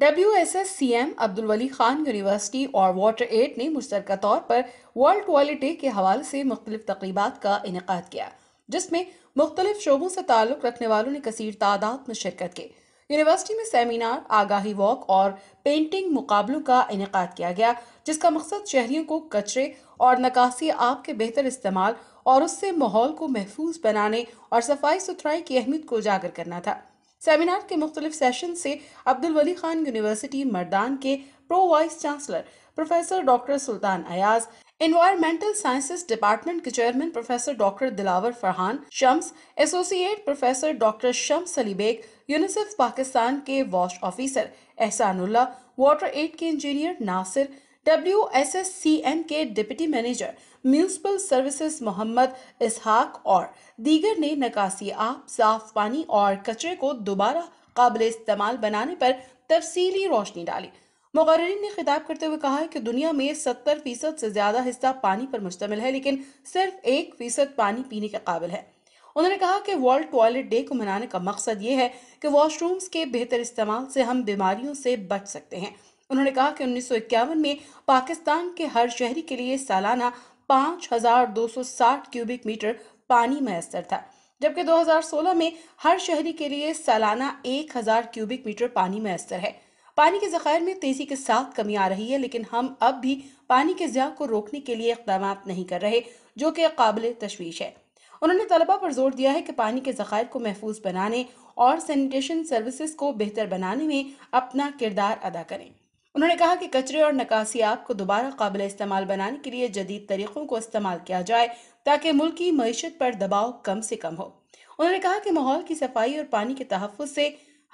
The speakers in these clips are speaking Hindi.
W S S C M Abdul Wali Khan university और वाटर एड ने मुश्तरक तौर पर वर्ल्ड क्वालिटी डे के हवाले से मुख्तलिफ तकरीबा का इनका किया जिसमें मुख्तलिफ शोबों से ताल्लुक़ रखने वालों ने कसर तादाद में शिरकत की यूनिवर्सिटी में सेमिनार आगाही वॉक और पेंटिंग मुकाबलों का इनका किया गया जिसका मकसद शहरीों को कचरे और नकासी आब के बेहतर इस्तेमाल और उससे माहौल को महफूज बनाने और सफाई सुथराई की अहमियत को उजागर करना था सेमिनार के मुख्तलिफ सेशन से अब्दुल वली खान यूनिवर्सिटी मर्दान के pro vice chancellor professor doctor Sultan Ayaz environmental sciences department के chairman professor doctor Dilawar Farhan Shams associate professor doctor Shams Baig UNICEF Pakistan के वॉश ऑफिसर एहसानुल्ला वाटर एड के engineer Nasir W S S C M के deputy manager municipal services Mohammad Ishaq और दीगर ने नकासी आप साफ पानी और कचरे को दोबारा काबिल इस्तेमाल बनाने पर तफसी रोशनी डाली मुकर्रीन ने खिताब करते हुए कहा कि दुनिया में सत्तर फीसद से ज़्यादा हिस्सा पानी पर मुश्तमिल है लेकिन सिर्फ एक फीसद पानी पीने के काबिल है उन्होंने कहा कि वर्ल्ड टॉयलेट डे को मनाने का मकसद ये है कि वॉशरूम्स के बेहतर इस्तेमाल से हम बीमारियों से बच सकते हैं उन्होंने कहा कि उन्नीस में पाकिस्तान के हर शहरी के लिए सालाना 5,260 क्यूबिक मीटर पानी मैसर था जबकि 2016 में हर शहरी के लिए सालाना 1,000 क्यूबिक मीटर पानी मैसर है पानी के ज़खायर में तेज़ी के साथ कमी आ रही है लेकिन हम अब भी पानी के ज़्या को रोकने के लिए इकदाम नहीं कर रहे जो कि काबिल तशवीश है उन्होंने तलबा पर जोर दिया है कि पानी के ज़खायर को महफूज बनाने और सैनिटेशन सर्विसेज को बेहतर बनाने में अपना किरदार अदा करें उन्होंने कहा कि कचरे और नकासी आग को दोबारा काबिल इस्तेमाल बनाने के लिए जदीद तरीक़ों को इस्तेमाल किया जाए ताकि मुल्क की मीशत पर दबाव कम से कम हो उन्होंने कहा कि माहौल की सफाई और पानी के तहफ़ से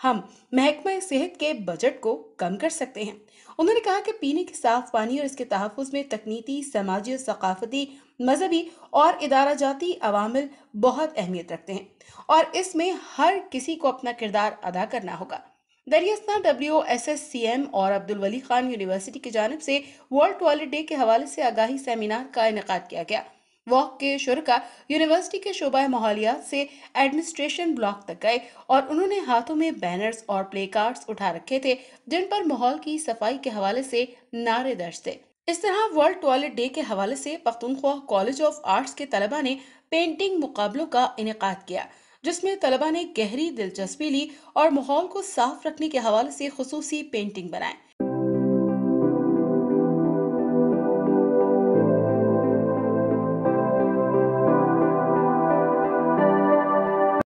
हम महकमा सेहत के बजट को कम कर सकते हैं उन्होंने कहा कि पीने के साफ पानी और इसके तहफ़ में तकनीकी समाजी और सकाफती मजहबी और इदारा जाती अवामिल बहुत अहमियत रखते हैं और इसमें हर किसी को अपना किरदार अदा करना होगा दरियासना W S S C M और अब्दुल वली खान यूनिवर्सिटी की जानब से वर्ल्ड टॉयलेट डे के हवाले से आगाही सेमिनार का इनका किया गया वॉक के शुरा यूनिवर्सिटी के शोबा माहौलियात से एडमिनिस्ट्रेशन ब्लॉक तक गए और उन्होंने हाथों में बैनर्स और प्ले कार्ड्स उठा रखे थे जिन पर माहौल की सफाई के हवाले से नारे दर्ज थे इस तरह वर्ल्ड टॉयलेट डे के हवाले से पख्तनख्वा कॉलेज ऑफ आर्ट्स के तलबा ने पेंटिंग मुकाबलों का इनका किया जिसमें तलबा ने गहरी दिलचस्पी ली और माहौल को साफ रखने के हवाले से खसूसी पेंटिंग बनाए